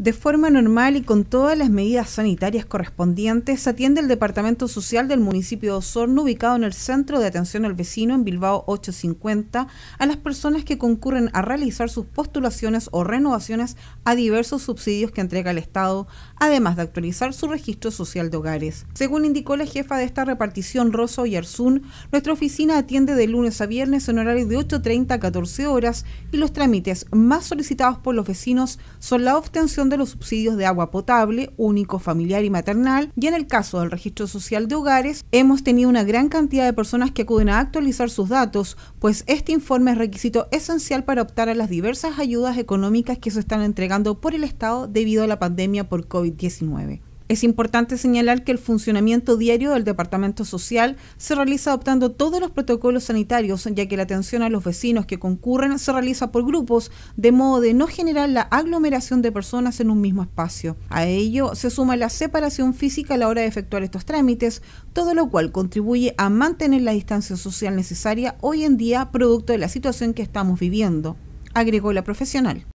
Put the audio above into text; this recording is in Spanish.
De forma normal y con todas las medidas sanitarias correspondientes, atiende el Departamento Social del municipio de Osorno, ubicado en el Centro de Atención al Vecino en Bilbao 850, a las personas que concurren a realizar sus postulaciones o renovaciones a diversos subsidios que entrega el Estado, además de actualizar su registro social de hogares. Según indicó la jefa de esta repartición, Rosa Oyarzún, nuestra oficina atiende de lunes a viernes en horarios de 8.30 a 14 horas y los trámites más solicitados por los vecinos son la obtención de los subsidios de agua potable, único, familiar y maternal. Y en el caso del registro social de hogares, hemos tenido una gran cantidad de personas que acuden a actualizar sus datos, pues este informe es requisito esencial para optar a las diversas ayudas económicas que se están entregando por el Estado debido a la pandemia por COVID-19. Es importante señalar que el funcionamiento diario del Departamento Social se realiza adoptando todos los protocolos sanitarios, ya que la atención a los vecinos que concurren se realiza por grupos, de modo de no generar la aglomeración de personas en un mismo espacio. A ello se suma la separación física a la hora de efectuar estos trámites, todo lo cual contribuye a mantener la distancia social necesaria hoy en día producto de la situación que estamos viviendo, agregó la profesional.